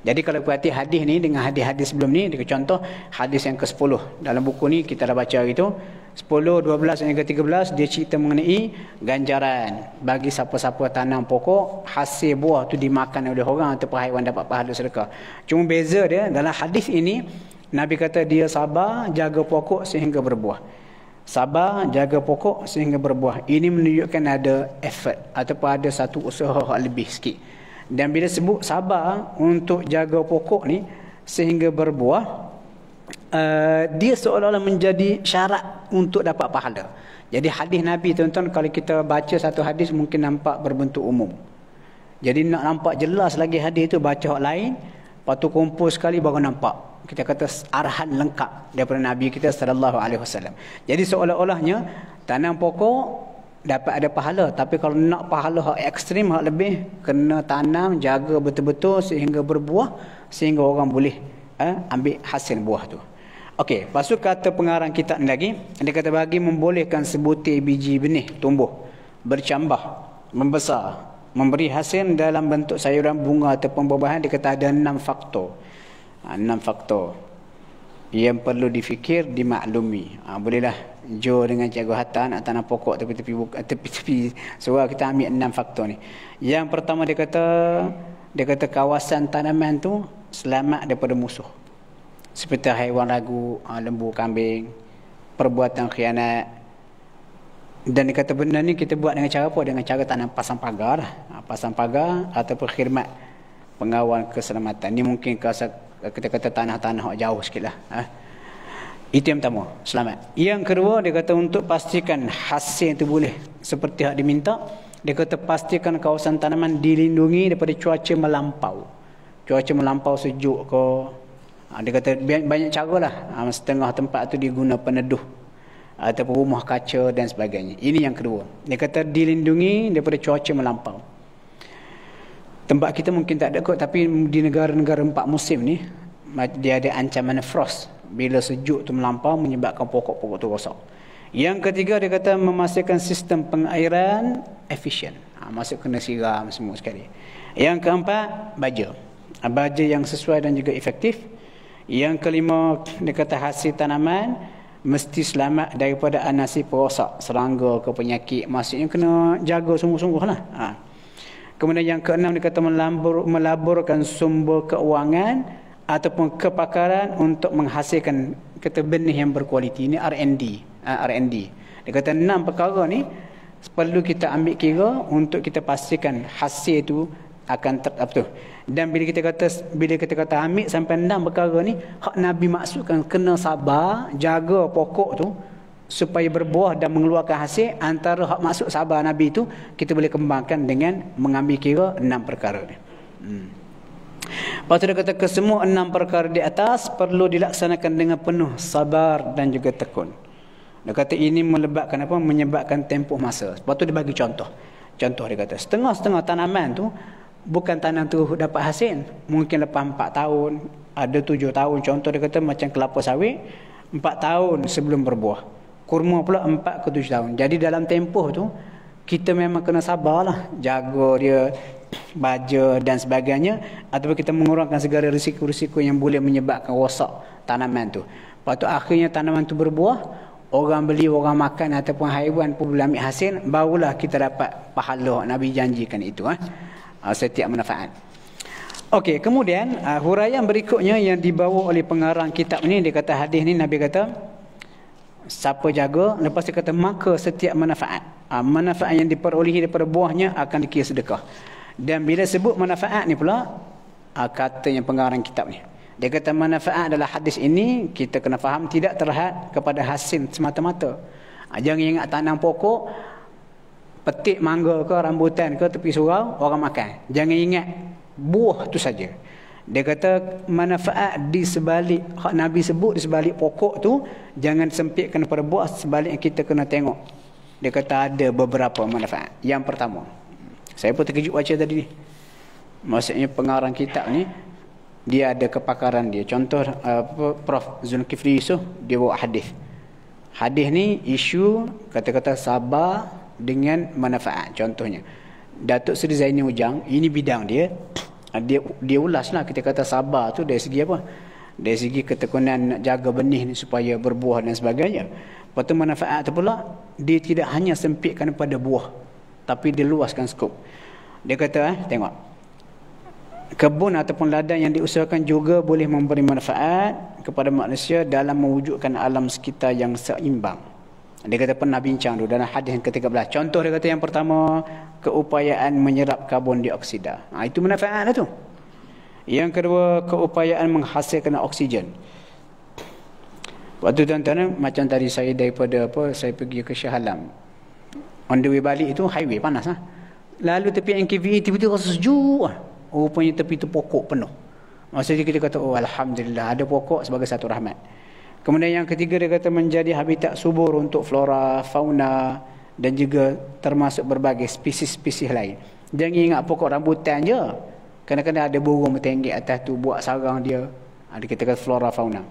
jadi kalau perhati hadis ni dengan hadis-hadis sebelum ni, dengan contoh hadis yang ke-10 dalam buku ni kita dah baca gitu. 10, 12 dan ke-13 dia cerita mengenai ganjaran bagi siapa-siapa tanam pokok hasil buah tu dimakan oleh orang atau haiwan dapat pahala sedekah. Cuma beza dia dalam hadis ini Nabi kata dia sabar jaga pokok sehingga berbuah. Sabar jaga pokok sehingga berbuah. Ini menunjukkan ada effort ataupun ada satu usaha lebih sikit. Dan bila sebut sabar untuk jaga pokok ni sehingga berbuah, uh, dia seolah-olah menjadi syarat untuk dapat pahala. Jadi hadis Nabi tuan-tuan kalau kita baca satu hadis mungkin nampak berbentuk umum. Jadi nak nampak jelas lagi hadis itu baca orang lain, lepas kompos kumpul sekali baru nampak. Kita kata arahan lengkap daripada Nabi kita sallallahu alaihi wasallam. Jadi seolah-olahnya tanam pokok dapat ada pahala tapi kalau nak pahala hak ekstrim hak lebih kena tanam jaga betul-betul sehingga berbuah sehingga orang boleh eh, ambil hasil buah tu okey lepas kata pengarang kitab ni lagi dia kata bagi membolehkan sebutir biji benih tumbuh bercambah membesar memberi hasil dalam bentuk sayuran bunga atau pembuahan dia kata ada enam faktor ah, enam faktor yang perlu difikir dimaklumi ha, bolehlah Jo dengan Cikgu Hatta nak tanam pokok tepi-tepi tepi-tepi. So kita ambil enam faktor ni. Yang pertama dia kata dia kata kawasan tanaman tu selamat daripada musuh. Seperti haiwan ragu, ah, lembu, kambing, perbuatan khianat. Dan dia kata benda ni kita buat dengan cara apa? Dengan cara tanam pasang pagar. Lah. Ah, pasang pagar atau khidmat pengawal keselamatan. Ni mungkin kita kata tanah-tanah jauh sikit lah. Ha? Itu yang pertama, selamat. Yang kedua, dia kata untuk pastikan hasil itu boleh seperti yang diminta. Dia kata pastikan kawasan tanaman dilindungi daripada cuaca melampau. Cuaca melampau sejuk ke. Ha, dia kata banyak cara lah. Ha, setengah tempat tu diguna peneduh. Atau rumah kaca dan sebagainya. Ini yang kedua. Dia kata dilindungi daripada cuaca melampau. Tempat kita mungkin tak ada kot. Tapi di negara-negara empat musim ni. Dia ada ancaman frost bila sejuk tu melampau menyebabkan pokok-pokok tu rosak. Yang ketiga dia kata memastikan sistem pengairan efisien. Ha, maksud kena siram semua sekali. Yang keempat baja. Ha, baja yang sesuai dan juga efektif. Yang kelima dia kata hasil tanaman mesti selamat daripada anasi perosak serangga ke penyakit. Maksudnya kena jaga sungguh-sungguh lah. Ha. Kemudian yang keenam dia kata melabur, melaburkan sumber keuangan ataupun kepakaran untuk menghasilkan kata benih yang berkualiti ini R&D R&D dia kata enam perkara ni perlu kita ambil kira untuk kita pastikan hasil itu akan ter, apa tu dan bila kita kata bila kita kata ambil sampai enam perkara ni hak nabi maksudkan kena sabar jaga pokok tu supaya berbuah dan mengeluarkan hasil antara hak maksud sabar nabi itu kita boleh kembangkan dengan mengambil kira enam perkara ni hmm. Lepas dia kata kesemua enam perkara di atas perlu dilaksanakan dengan penuh sabar dan juga tekun. Dia kata ini melebatkan apa? Menyebabkan tempoh masa. Lepas tu dia bagi contoh. Contoh dia kata setengah-setengah tanaman tu bukan tanam tu dapat hasil. Mungkin lepas empat tahun, ada tujuh tahun. Contoh dia kata macam kelapa sawit, empat tahun sebelum berbuah. Kurma pula empat ke tujuh tahun. Jadi dalam tempoh tu, kita memang kena sabarlah. Jaga dia, baja dan sebagainya ataupun kita mengurangkan segala risiko-risiko yang boleh menyebabkan rosak tanaman tu. Lepas tu akhirnya tanaman tu berbuah, orang beli, orang makan ataupun haiwan pun boleh ambil hasil, barulah kita dapat pahala Nabi janjikan itu eh. Ah, setiap manfaat. Okey, kemudian uh, huraian berikutnya yang dibawa oleh pengarang kitab ni dia kata hadis ni Nabi kata siapa jaga lepas dia kata maka setiap manfaat uh, manfaat yang diperolehi daripada buahnya akan dikira sedekah. Dan bila sebut manfaat ni pula, ha, yang pengarang kitab ni. Dia kata manfaat adalah hadis ini, kita kena faham tidak terhad kepada hasil semata-mata. Ha, jangan ingat tanam pokok, petik mangga ke rambutan ke tepi surau, orang makan. Jangan ingat buah tu saja. Dia kata manfaat di sebalik hak Nabi sebut di sebalik pokok tu jangan sempitkan pada buah sebalik kita kena tengok. Dia kata ada beberapa manfaat. Yang pertama, saya pun terkejut baca tadi ni. Maksudnya pengarang kitab ni dia ada kepakaran dia. Contoh uh, Prof Zulkifli Yusuf dia bawa hadis. Hadis ni isu kata-kata sabar dengan manfaat contohnya. Datuk Seri Zaini Ujang ini bidang dia. Dia dia ulaslah kita kata sabar tu dari segi apa? Dari segi ketekunan nak jaga benih ni supaya berbuah dan sebagainya. Lepas tu manfaat tu pula dia tidak hanya sempitkan pada buah tapi diluaskan luaskan skop. Dia kata eh, tengok. Kebun ataupun ladang yang diusahakan juga boleh memberi manfaat kepada manusia dalam mewujudkan alam sekitar yang seimbang. Dia kata pernah bincang dulu dalam hadis yang ke-13. Contoh dia kata yang pertama, keupayaan menyerap karbon dioksida. Ha, itu manfaat lah tu. Yang kedua, keupayaan menghasilkan oksigen. Waktu tuan-tuan, macam tadi saya daripada apa, saya pergi ke Shah Alam, On the way balik itu highway panas lah. Ha? lalu tepi NKV tiba-tiba rasa sejuk lah. rupanya tepi tu pokok penuh Masa maksudnya kita kata oh Alhamdulillah ada pokok sebagai satu rahmat kemudian yang ketiga dia kata menjadi habitat subur untuk flora, fauna dan juga termasuk berbagai spesies-spesies lain jangan ingat pokok rambutan je kadang-kadang ada burung bertenggek atas tu buat sarang dia ada ha, kita kata flora, fauna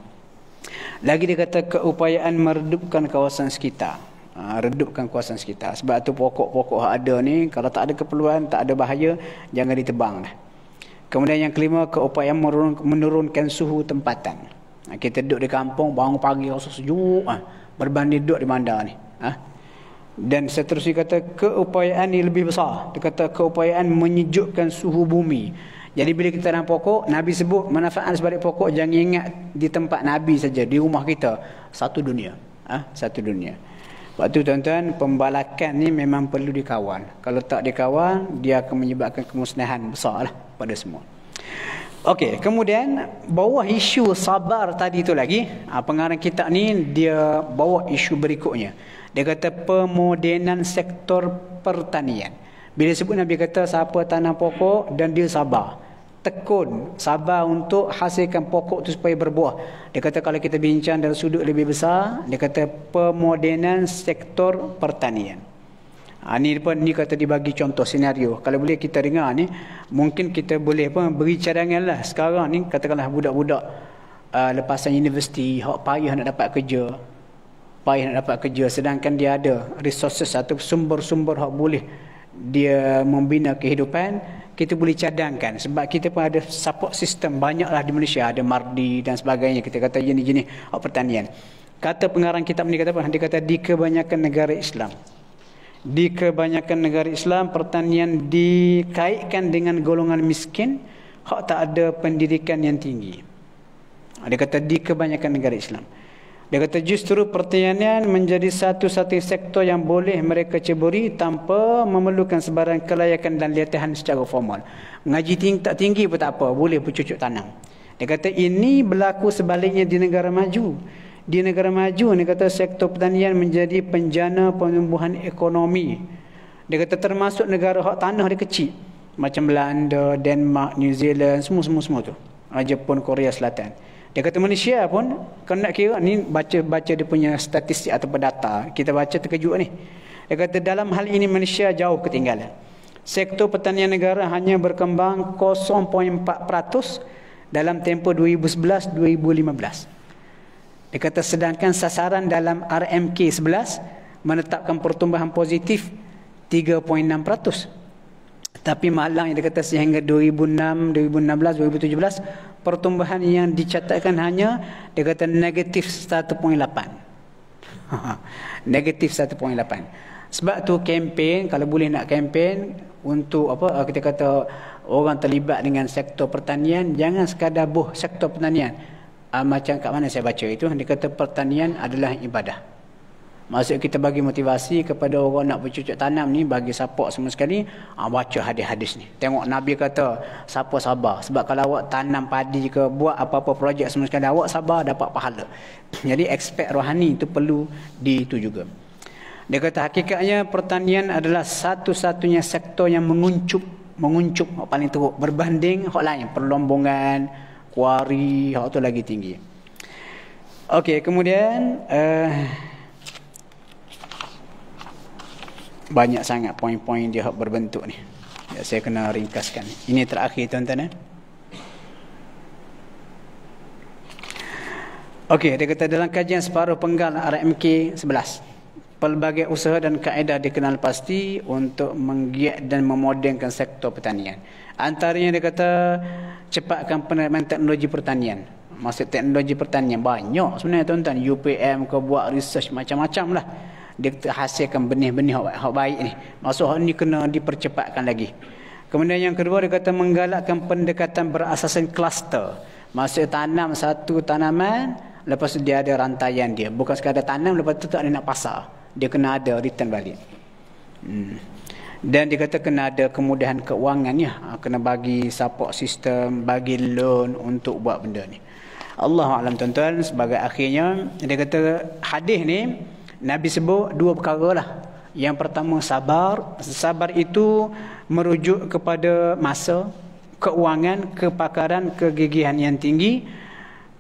lagi dia kata keupayaan meredupkan kawasan sekitar Ha, redupkan kuasa sekitar sebab tu pokok-pokok ada ni kalau tak ada keperluan tak ada bahaya jangan ditebang lah kemudian yang kelima keupayaan menurunkan suhu tempatan ha, kita duduk di kampung bangun pagi rasa sejuk ha, berbanding duduk di bandar ni ha. dan seterusnya kata keupayaan ni lebih besar dia kata keupayaan menyejukkan suhu bumi jadi bila kita tanam pokok, Nabi sebut manfaat sebalik pokok jangan ingat di tempat Nabi saja, di rumah kita satu dunia. Ha? satu dunia. Sebab tu tuan-tuan, pembalakan ni memang perlu dikawal. Kalau tak dikawal, dia akan menyebabkan kemusnahan besar lah pada semua. Okey, kemudian bawah isu sabar tadi tu lagi, ah, pengarang kita ni dia bawa isu berikutnya. Dia kata pemodenan sektor pertanian. Bila sebut Nabi kata siapa tanam pokok dan dia sabar tekun, sabar untuk hasilkan pokok tu supaya berbuah. Dia kata kalau kita bincang dari sudut lebih besar, dia kata pemodenan sektor pertanian. Ha, ini pun ni kata dibagi contoh senario. Kalau boleh kita dengar ni, mungkin kita boleh pun beri cadangan lah sekarang ni katakanlah budak-budak uh, lepasan universiti, hak payah nak dapat kerja. Payah nak dapat kerja sedangkan dia ada resources atau sumber-sumber hak boleh dia membina kehidupan kita boleh cadangkan sebab kita pun ada support system banyaklah di Malaysia ada mardi dan sebagainya kita kata jenis-jenis oh, pertanian kata pengarang kitab ni kata apa dia kata di kebanyakan negara Islam di kebanyakan negara Islam pertanian dikaitkan dengan golongan miskin hak tak ada pendidikan yang tinggi dia kata di kebanyakan negara Islam dia kata justru pertanian menjadi satu satu sektor yang boleh mereka ceburi tanpa memerlukan sebarang kelayakan dan latihan secara formal. Ngaji tinggi, tak tinggi pun tak apa, boleh bercucuk tanam. Dia kata ini berlaku sebaliknya di negara maju. Di negara maju, dia kata sektor pertanian menjadi penjana penumbuhan ekonomi. Dia kata termasuk negara hak tanah dia kecil. Macam Belanda, Denmark, New Zealand, semua-semua-semua tu. Ah, Jepun, Korea Selatan. Dia kata Malaysia pun kalau nak kira ni baca-baca dia punya statistik atau data. Kita baca terkejut ni. Dia kata dalam hal ini Malaysia jauh ketinggalan. Sektor pertanian negara hanya berkembang 0.4% dalam tempoh 2011-2015. Dia kata sedangkan sasaran dalam RMK 11 menetapkan pertumbuhan positif 3.6%. Tapi malang yang dia kata sehingga 2006, 2016, 2017 Pertumbuhan yang dicatatkan hanya Dia kata negatif 1.8 Negatif 1.8 Sebab tu kempen, kalau boleh nak kempen Untuk apa, eh, kita kata Orang terlibat dengan sektor pertanian Jangan sekadar buh sektor pertanian ah, Macam kat mana saya baca itu Dia kata pertanian adalah ibadah Maksud kita bagi motivasi kepada orang nak bercucuk tanam ni bagi support semua sekali ha, baca hadis-hadis ni. Tengok Nabi kata siapa sabar. Sebab kalau awak tanam padi ke buat apa-apa projek semua sekali awak sabar dapat pahala. Jadi aspek rohani itu perlu di itu juga. Dia kata hakikatnya pertanian adalah satu-satunya sektor yang menguncup menguncup hak paling teruk berbanding hak lain perlombongan kuari hak tu lagi tinggi. Okey kemudian uh, banyak sangat poin-poin dia hak berbentuk ni. Ya, saya kena ringkaskan. Ini terakhir tuan-tuan eh. Okey, dia kata dalam kajian separuh penggal RMK 11. Pelbagai usaha dan kaedah dikenal pasti untuk menggiat dan memodenkan sektor pertanian. Antaranya dia kata cepatkan penerimaan teknologi pertanian. Maksud teknologi pertanian banyak sebenarnya tuan-tuan. UPM kau buat research macam-macam lah dia hasilkan benih-benih yang baik ni. Maksud ni kena dipercepatkan lagi. Kemudian yang kedua dia kata menggalakkan pendekatan berasasan kluster. Maksud tanam satu tanaman, lepas tu dia ada rantaian dia. Bukan sekadar tanam, lepas tu tak ada nak pasar. Dia kena ada return balik. Hmm. Dan dia kata kena ada kemudahan keuangannya. Ha, kena bagi support system, bagi loan untuk buat benda ni. Allah Alam tuan-tuan sebagai akhirnya dia kata hadis ni Nabi sebut dua perkara lah. Yang pertama sabar. Sabar itu merujuk kepada masa, keuangan, kepakaran, kegigihan yang tinggi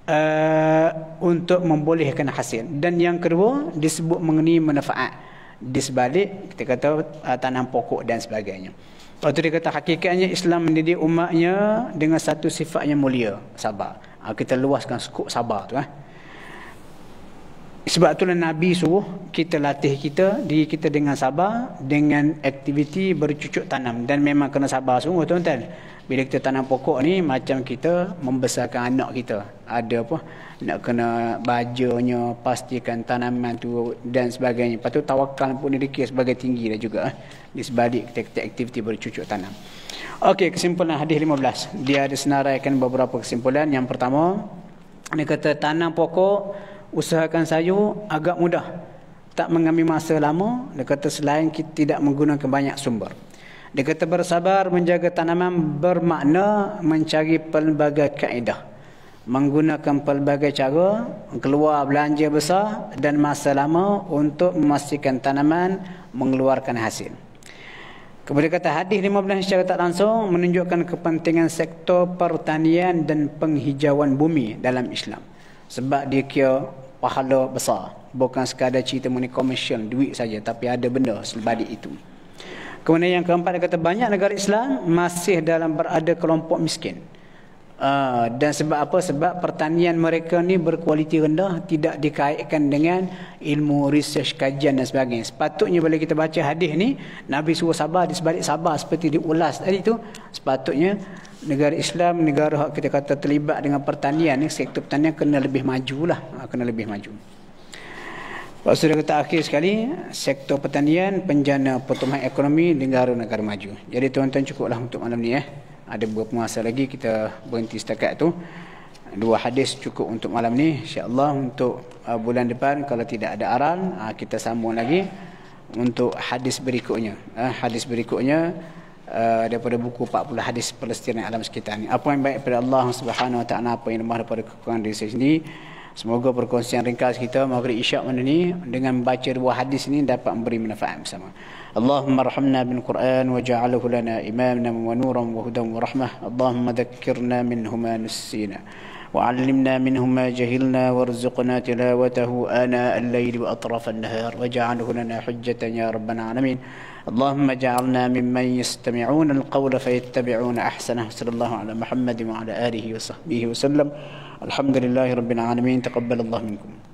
uh, untuk membolehkan hasil. Dan yang kedua disebut mengenai manfaat. Di sebalik kita kata uh, tanam pokok dan sebagainya. Lepas itu dia kata hakikatnya Islam mendidik umatnya dengan satu sifat yang mulia, sabar. Uh, kita luaskan skop sabar tu. Eh. Sebab itulah Nabi suruh kita latih kita, diri kita dengan sabar, dengan aktiviti bercucuk tanam. Dan memang kena sabar sungguh tuan-tuan. Bila kita tanam pokok ni, macam kita membesarkan anak kita. Ada apa, nak kena bajanya, pastikan tanaman tu dan sebagainya. Patut tawakal pun diri kita sebagai tinggi dah juga. Eh. Di sebalik kita, kita aktiviti bercucuk tanam. Okey, kesimpulan hadis 15. Dia ada senaraikan beberapa kesimpulan. Yang pertama, dia kata tanam pokok usahakan sayur agak mudah. Tak mengambil masa lama. Dia kata selain kita tidak menggunakan banyak sumber. Dia kata bersabar menjaga tanaman bermakna mencari pelbagai kaedah. Menggunakan pelbagai cara, keluar belanja besar dan masa lama untuk memastikan tanaman mengeluarkan hasil. Kemudian kata hadis 15 secara tak langsung menunjukkan kepentingan sektor pertanian dan penghijauan bumi dalam Islam sebab dia kira pahala besar bukan sekadar cerita mengenai commission duit saja tapi ada benda sebalik itu kemudian yang keempat dia kata banyak negara Islam masih dalam berada kelompok miskin uh, dan sebab apa sebab pertanian mereka ni berkualiti rendah tidak dikaitkan dengan ilmu research kajian dan sebagainya sepatutnya bila kita baca hadis ni Nabi suruh sabar di sebalik sabar seperti diulas tadi tu sepatutnya negara Islam negara hak kita kata terlibat dengan pertanian ni sektor pertanian kena lebih maju lah, ha, kena lebih maju Pak Sudah kata akhir sekali sektor pertanian penjana pertumbuhan ekonomi negara negara maju jadi tuan-tuan cukuplah untuk malam ni eh ada beberapa masa lagi kita berhenti setakat tu dua hadis cukup untuk malam ni insyaallah untuk uh, bulan depan kalau tidak ada aral uh, kita sambung lagi untuk hadis berikutnya uh, hadis berikutnya uh, daripada buku 40 hadis Palestin yang alam sekitar ini. Apa yang baik pada Allah Subhanahu Wa Taala apa yang lemah daripada kekurangan diri saya sendiri. Semoga perkongsian ringkas kita Maghrib Isyak malam ini dengan membaca dua hadis ini dapat memberi manfaat bersama. Allahumma arhamna bil Quran wa ja'alhu lana imamna wa nuran wa hudan wa rahmah. Allahumma dzakkirna minhuma nassina. وعلمنا منه ما جهلنا وارزقنا تلاوته آناء الليل وأطراف النهار وجعله لنا حجة يا رب العالمين اللهم اجعلنا ممن يستمعون القول فيتبعون أحسنه صلى الله على محمد وعلى آله وصحبه وسلم الحمد لله رب العالمين تقبل الله منكم